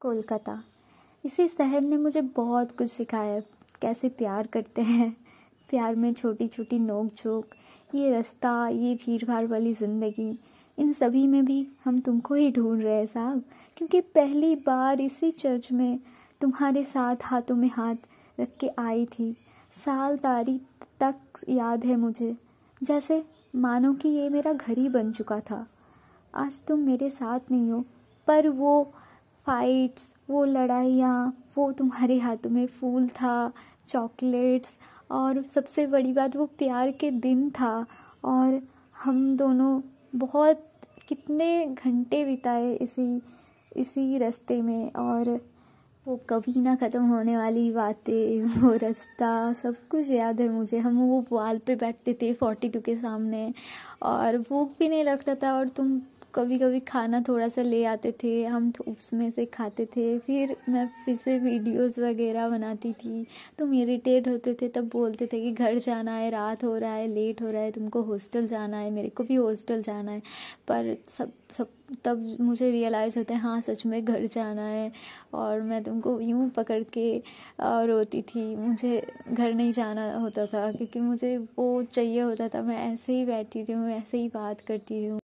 कोलकाता इसी शहर ने मुझे बहुत कुछ सिखाया कैसे प्यार करते हैं प्यार में छोटी छोटी नोक झोंक ये रास्ता ये भीड़ भाड़ वाली ज़िंदगी इन सभी में भी हम तुमको ही ढूंढ रहे हैं साहब क्योंकि पहली बार इसी चर्च में तुम्हारे साथ हाथों में हाथ रख के आई थी साल तारीख तक याद है मुझे जैसे मानो कि ये मेरा घर ही बन चुका था आज तुम मेरे साथ नहीं हो पर वो फाइट्स वो लड़ाइयाँ वो तुम्हारे हाथों में फूल था चॉकलेट्स और सबसे बड़ी बात वो प्यार के दिन था और हम दोनों बहुत कितने घंटे बिताए इसी इसी रास्ते में और वो कभी ना ख़त्म होने वाली बातें वो रास्ता सब कुछ याद है मुझे हम वो वाल पे बैठते थे फोर्टी टू के सामने और भूख भी नहीं लग रहा था और तुम कभी कभी खाना थोड़ा सा ले आते थे हम तो उसमें से खाते थे फिर मैं फिर से वीडियोस वगैरह बनाती थी तुम तो इरीटेट होते थे तब बोलते थे कि घर जाना है रात हो रहा है लेट हो रहा है तुमको हॉस्टल जाना है मेरे को भी हॉस्टल जाना है पर सब सब तब मुझे रियलाइज़ होता है हाँ सच में घर जाना है और मैं तुमको यूँ पकड़ के रोती थी मुझे घर नहीं जाना होता था क्योंकि मुझे वो चाहिए होता था मैं ऐसे ही बैठती रही हूँ ऐसे ही बात करती हूँ